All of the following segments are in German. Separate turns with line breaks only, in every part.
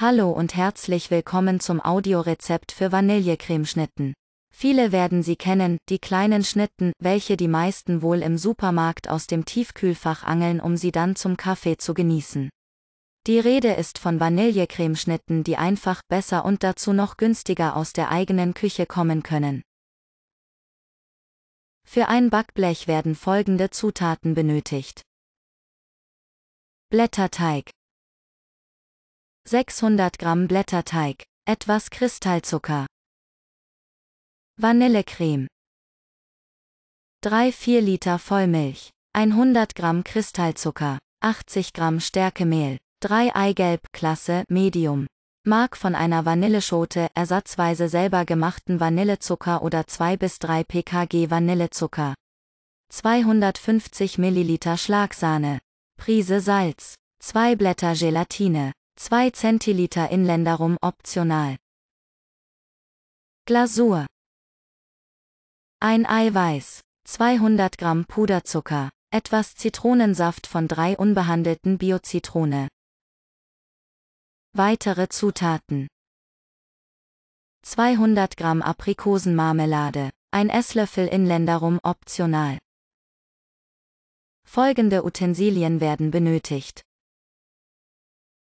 Hallo und herzlich willkommen zum Audiorezept für Vanillecremeschnitten. Viele werden sie kennen, die kleinen Schnitten, welche die meisten wohl im Supermarkt aus dem Tiefkühlfach angeln, um sie dann zum Kaffee zu genießen. Die Rede ist von Vanillecremeschnitten, die einfach, besser und dazu noch günstiger aus der eigenen Küche kommen können. Für ein Backblech werden folgende Zutaten benötigt. Blätterteig 600 Gramm Blätterteig, etwas Kristallzucker, Vanillecreme, 3-4 Liter Vollmilch, 100 Gramm Kristallzucker, 80 Gramm Stärkemehl, 3 Eigelb, Klasse, Medium. Mag von einer Vanilleschote ersatzweise selber gemachten Vanillezucker oder 2 bis 3 pkg Vanillezucker. 250 ml Schlagsahne. Prise Salz. 2 Blätter Gelatine. 2 Zentiliter Inländerum optional. Glasur. Ein Eiweiß, 200 Gramm Puderzucker, etwas Zitronensaft von drei unbehandelten Biozitrone. Weitere Zutaten. 200 Gramm Aprikosenmarmelade, ein Esslöffel Inländerum optional. Folgende Utensilien werden benötigt.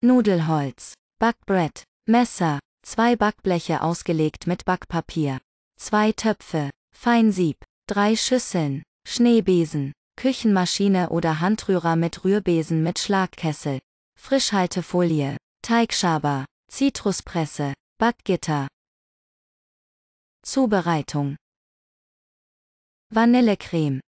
Nudelholz, Backbrett, Messer, zwei Backbleche ausgelegt mit Backpapier, zwei Töpfe, Feinsieb, drei Schüsseln, Schneebesen, Küchenmaschine oder Handrührer mit Rührbesen mit Schlagkessel, Frischhaltefolie, Teigschaber, Zitruspresse, Backgitter. Zubereitung Vanillecreme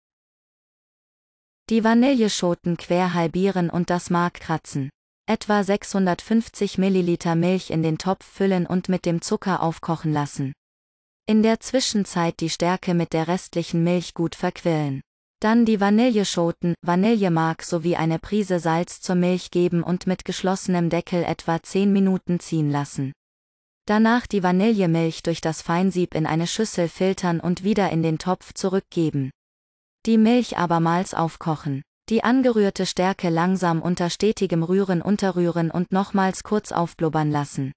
Die Vanilleschoten quer halbieren und das Mark kratzen etwa 650 ml Milch in den Topf füllen und mit dem Zucker aufkochen lassen. In der Zwischenzeit die Stärke mit der restlichen Milch gut verquillen. Dann die Vanilleschoten, Vanillemark sowie eine Prise Salz zur Milch geben und mit geschlossenem Deckel etwa 10 Minuten ziehen lassen. Danach die Vanillemilch durch das Feinsieb in eine Schüssel filtern und wieder in den Topf zurückgeben. Die Milch abermals aufkochen. Die angerührte Stärke langsam unter stetigem Rühren unterrühren und nochmals kurz aufblubbern lassen.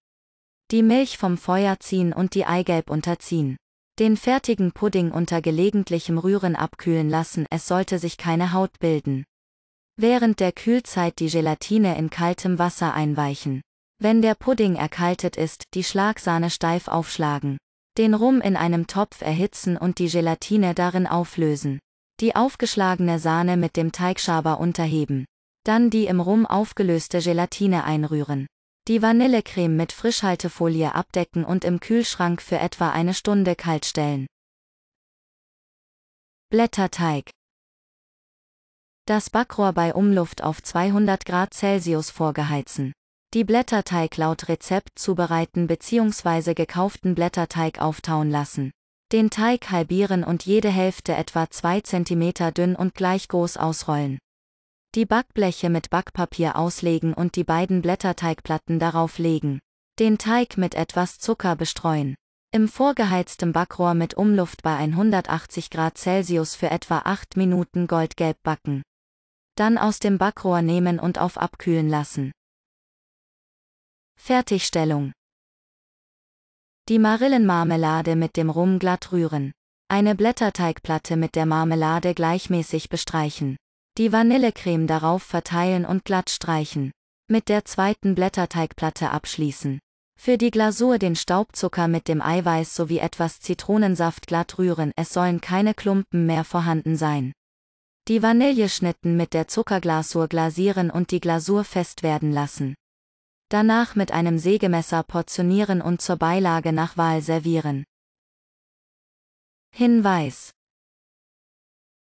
Die Milch vom Feuer ziehen und die Eigelb unterziehen. Den fertigen Pudding unter gelegentlichem Rühren abkühlen lassen, es sollte sich keine Haut bilden. Während der Kühlzeit die Gelatine in kaltem Wasser einweichen. Wenn der Pudding erkaltet ist, die Schlagsahne steif aufschlagen. Den Rum in einem Topf erhitzen und die Gelatine darin auflösen die aufgeschlagene Sahne mit dem Teigschaber unterheben. Dann die im Rum aufgelöste Gelatine einrühren. Die Vanillecreme mit Frischhaltefolie abdecken und im Kühlschrank für etwa eine Stunde kaltstellen. Blätterteig. Das Backrohr bei Umluft auf 200 Grad Celsius vorgeheizen. Die Blätterteig laut Rezept zubereiten bzw. gekauften Blätterteig auftauen lassen. Den Teig halbieren und jede Hälfte etwa 2 cm dünn und gleich groß ausrollen. Die Backbleche mit Backpapier auslegen und die beiden Blätterteigplatten darauf legen. Den Teig mit etwas Zucker bestreuen. Im vorgeheiztem Backrohr mit Umluft bei 180 Grad Celsius für etwa 8 Minuten goldgelb backen. Dann aus dem Backrohr nehmen und auf abkühlen lassen. Fertigstellung die Marillenmarmelade mit dem Rum glatt rühren. Eine Blätterteigplatte mit der Marmelade gleichmäßig bestreichen. Die Vanillecreme darauf verteilen und glatt streichen. Mit der zweiten Blätterteigplatte abschließen. Für die Glasur den Staubzucker mit dem Eiweiß sowie etwas Zitronensaft glatt rühren, es sollen keine Klumpen mehr vorhanden sein. Die Vanilleschnitten mit der Zuckerglasur glasieren und die Glasur fest werden lassen danach mit einem Sägemesser portionieren und zur Beilage nach Wahl servieren. Hinweis